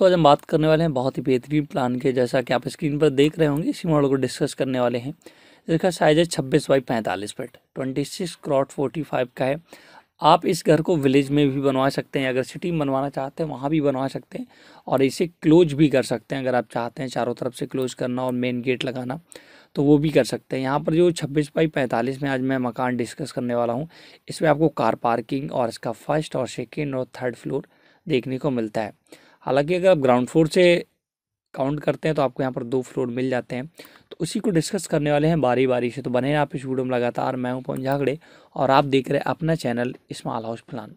दोस्तों आज हम बात करने वाले हैं बहुत ही बेहतरीन प्लान के जैसा कि आप स्क्रीन पर देख रहे होंगे इसी मॉडल को डिस्कस करने वाले हैं इसका साइज है छब्बीस बाई पैंतालीस feet twenty six cross forty five का है आप इस घर को विलेज में भी बनवा सकते हैं अगर सिटी में बनवाना चाहते हैं वहाँ भी बनवा सकते हैं और इसे क्लोज भी कर सकते हैं अगर आप चाहते हैं चारों तरफ से क्लोज करना और मेन गेट लगाना तो वो भी कर सकते हैं यहाँ पर जो छब्बीस बाई पैंतालीस में आज मैं मकान डिस्कस करने वाला हूँ इसमें आपको कार पार्किंग और इसका फर्स्ट और सेकेंड और थर्ड फ्लोर देखने को मिलता है हालांकि अगर आप ग्राउंड फ्लोर से काउंट करते हैं तो आपको यहाँ पर दो फ्लोर मिल जाते हैं तो उसी को डिस्कस करने वाले हैं बारी बारी से तो बने आप इस वीडियो में लगातार मैं हूँ पवन झागड़े और आप देख रहे हैं अपना चैनल स्मॉल हाउस प्लान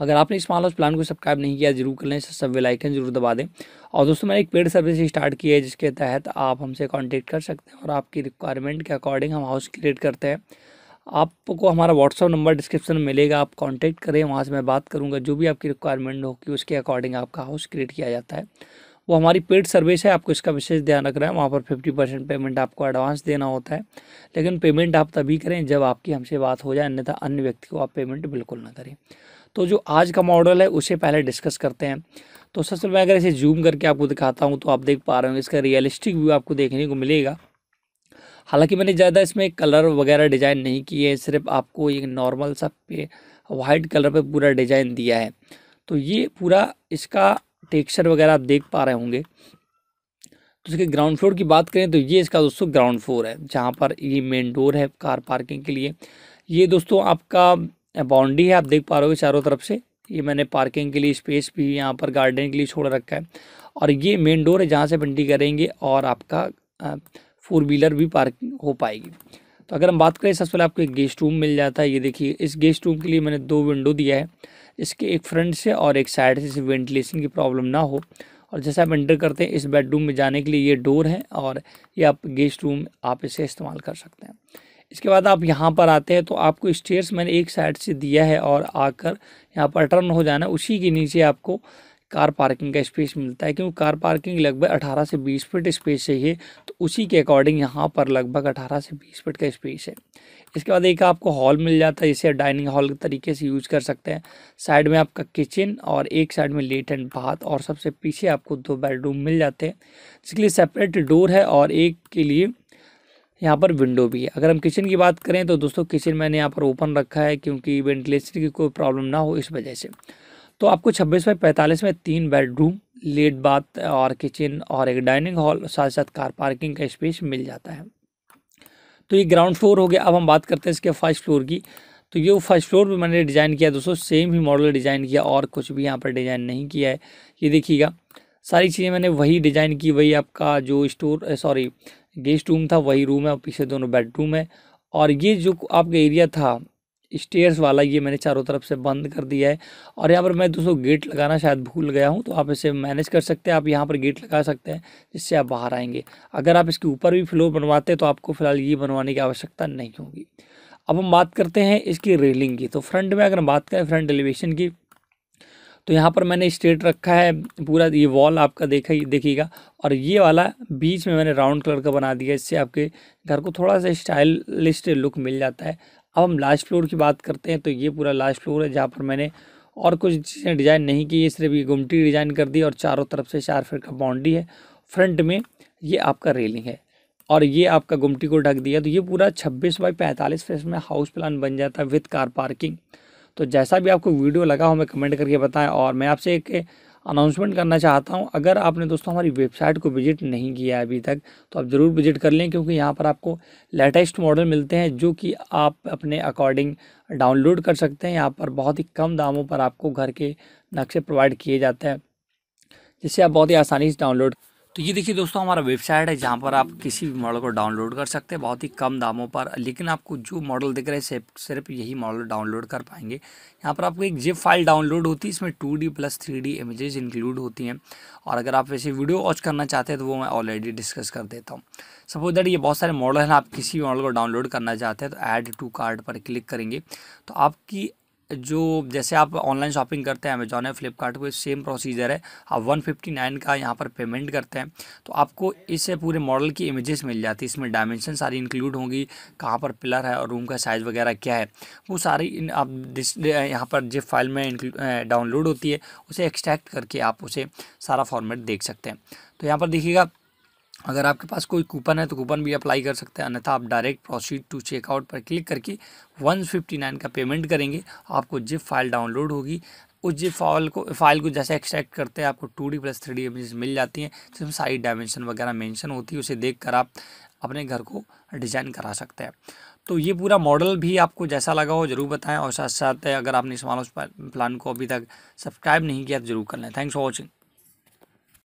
अगर आपने स्मॉल हाउस प्लान को सब्सक्राइब नहीं किया जरूर कर लें सब बेल जरूर दबा दें और दोस्तों मैंने एक पेड सर्विस स्टार्ट की है जिसके तहत आप हमसे कॉन्टेक्ट कर सकते हैं और आपकी रिक्वायरमेंट के अकॉर्डिंग हम हाउस क्रिएट करते हैं आपको हमारा व्हाट्सअप नंबर डिस्क्रिप्शन में मिलेगा आप कांटेक्ट करें वहाँ से मैं बात करूँगा जो भी आपकी रिक्वायरमेंट होगी उसके अकॉर्डिंग आपका हाउस क्रिएट किया जाता है वो हमारी पेड सर्विस है आपको इसका विशेष ध्यान रखना है वहाँ पर फिफ्टी परसेंट पेमेंट आपको एडवांस देना होता है लेकिन पेमेंट आप तभी करें जब आपकी हमसे बात हो जाए अन्यथा अन्य व्यक्ति को आप पेमेंट बिल्कुल ना करें तो जो आज का मॉडल है उसे पहले डिस्कस करते हैं तो सबसे मैं अगर इसे जूम करके आपको दिखाता हूँ तो आप देख पा रहे होंगे इसका रियलिस्टिक व्यू आपको देखने को मिलेगा हालांकि मैंने ज़्यादा इसमें कलर वगैरह डिज़ाइन नहीं किए सिर्फ आपको एक नॉर्मल सा पे वाइट कलर पे पूरा डिज़ाइन दिया है तो ये पूरा इसका टेक्सचर वगैरह आप देख पा रहे होंगे तो इसके ग्राउंड फ्लोर की बात करें तो ये इसका दोस्तों ग्राउंड फ्लोर है जहाँ पर ये मेन डोर है कार पार्किंग के लिए ये दोस्तों आपका बाउंड्री है आप देख पा रहे हो चारों तरफ से ये मैंने पार्किंग के लिए स्पेस भी यहाँ पर गार्डन के लिए छोड़ रखा है और ये मेन डोर है जहाँ से एंट्री करेंगे और आपका फोर व्हीलर भी पार्किंग हो पाएगी तो अगर हम बात करें सबसे पहले आपको एक गेस्ट रूम मिल जाता है ये देखिए इस गेस्ट रूम के लिए मैंने दो विंडो दिया है इसके एक फ्रंट से और एक साइड से इसे वेंटिलेशन की प्रॉब्लम ना हो और जैसे आप एंटर करते हैं इस बेडरूम में जाने के लिए ये डोर है और ये आप गेस्ट रूम आप इसे इस्तेमाल कर सकते हैं इसके बाद आप यहाँ पर आते हैं तो आपको स्टेयर्स मैंने एक साइड से दिया है और आकर यहाँ पर टर्न हो जाना उसी के नीचे आपको कार पार्किंग का स्पेस मिलता है क्योंकि कार पार्किंग लगभग अठारह से बीस फीट स्पेस चाहिए तो उसी के अकॉर्डिंग यहाँ पर लगभग अठारह से बीस फीट का स्पेस है इसके बाद एक आपको हॉल मिल जाता है इसे डाइनिंग हॉल के तरीके से यूज कर सकते हैं साइड में आपका किचन और एक साइड में लेट एंड बाथ और सबसे पीछे आपको दो बेडरूम मिल जाते हैं जिसके लिए सेपरेट डोर है और एक के लिए यहाँ पर विंडो भी है अगर हम किचन की बात करें तो दोस्तों किचन मैंने यहाँ पर ओपन रखा है क्योंकि वेंटिलेशन की कोई प्रॉब्लम ना हो इस वजह से तो आपको छब्बीस बाई पैंतालीस में तीन बेडरूम लेट बाथ और किचन और एक डाइनिंग हॉल साथ साथ कार पार्किंग का स्पेस मिल जाता है तो ये ग्राउंड फ्लोर हो गया अब हम बात करते हैं इसके फर्स्ट फ्लोर की तो ये फर्स्ट फ्लोर भी मैंने डिज़ाइन किया दोस्तों सेम ही मॉडल डिज़ाइन किया और कुछ भी यहाँ पर डिज़ाइन नहीं किया है ये देखिएगा सारी चीज़ें मैंने वही डिज़ाइन की वही आपका जो स्टोर सॉरी गेस्ट रूम था वही रूम है और पीछे दोनों बेडरूम है और ये जो आपका एरिया था स्टेयर्स वाला ये मैंने चारों तरफ से बंद कर दिया है और यहाँ पर मैं दोस्तों गेट लगाना शायद भूल गया हूँ तो आप इसे मैनेज कर सकते हैं आप यहाँ पर गेट लगा सकते हैं जिससे आप बाहर आएंगे अगर आप इसके ऊपर भी फ्लोर बनवाते हैं तो आपको फ़िलहाल ये बनवाने की आवश्यकता नहीं होगी अब हम बात करते हैं इसकी रेलिंग की तो फ्रंट में अगर हम बात करें फ्रंट एलिवेशन की तो यहाँ पर मैंने स्ट्रेट रखा है पूरा ये वॉल आपका देखा देखिएगा और ये वाला बीच में मैंने राउंड कलर का बना दिया इससे आपके घर को थोड़ा सा स्टाइलिस्ट लुक मिल जाता है अब हम लास्ट फ्लोर की बात करते हैं तो ये पूरा लास्ट फ्लोर है जहाँ पर मैंने और कुछ चीज़ें डिज़ाइन नहीं की है सिर्फ ये गुमटी डिज़ाइन कर दी और चारों तरफ से चार फिट का बाउंड्री है फ्रंट में ये आपका रेलिंग है और ये आपका गुमटी को ढक दिया तो ये पूरा छब्बीस बाई पैंतालीस फीट में हाउस प्लान बन जाता है विथ कार पार्किंग तो जैसा भी आपको वीडियो लगा हो हमें कमेंट करके बताएं और मैं आपसे एक अनाउंसमेंट करना चाहता हूँ अगर आपने दोस्तों हमारी वेबसाइट को विजिट नहीं किया है अभी तक तो आप ज़रूर विजिट कर लें क्योंकि यहाँ पर आपको लेटेस्ट मॉडल मिलते हैं जो कि आप अपने अकॉर्डिंग डाउनलोड कर सकते हैं यहाँ पर बहुत ही कम दामों पर आपको घर के नक्शे प्रोवाइड किए जाते हैं जिससे आप बहुत ही आसानी से डाउनलोड तो ये देखिए दोस्तों हमारा वेबसाइट है जहाँ पर आप किसी भी मॉडल को डाउनलोड कर सकते हैं बहुत ही कम दामों पर लेकिन आपको जो मॉडल दिख रहे हैं सिर्फ यही मॉडल डाउनलोड कर पाएंगे यहाँ पर आपको एक जिप फाइल डाउनलोड होती है इसमें two D plus three D images include होती हैं और अगर आप वैसे वीडियो वॉच करना चाहते हैं तो वो मैं ऑलरेडी डिस्कस कर देता हूँ सपोज दैट ये बहुत सारे मॉडल हैं आप किसी मॉडल को डाउनलोड करना चाहते हैं तो ऐड टू कार्ड पर क्लिक करेंगे तो आपकी जो जैसे आप ऑनलाइन शॉपिंग करते हैं अमेजोन है फ्लिपकार्ट को सेम प्रोसीजर है आप 159 का यहाँ पर पेमेंट करते हैं तो आपको इस पूरे मॉडल की इमेजेस मिल जाती है इसमें डायमेंशन सारी इंक्लूड होंगी कहाँ पर पिलर है और रूम का साइज़ वगैरह क्या है वो सारी आप यहाँ पर जिस फाइल में डाउनलोड होती है उसे एक्सट्रैक्ट करके आप उसे सारा फॉर्मेट देख सकते हैं तो यहाँ पर देखिएगा अगर आपके पास कोई कूपन है तो कूपन भी अप्लाई कर सकते हैं अन्यथा आप डायरेक्ट प्रोसीड टू चेकआउट पर क्लिक करके 159 का पेमेंट करेंगे आपको जिप फाइल डाउनलोड होगी उस जिप फाइल को फाइल को जैसे एक्सट्रैक्ट करते हैं आपको two D plus three D image मिल जाती हैं जिसमें सारी डायमेंशन वगैरह मैंशन होती है उसे कर आप अपने घर को डिज़ाइन करा सकते हैं तो ये पूरा मॉडल भी आपको जैसा लगा हो ज़रूर बताएं और साथ साथ अगर आपने इस मानव प्लान को अभी तक सब्सक्राइब नहीं किया तो जरूर कर लें थैंक्स फॉर वॉचिंग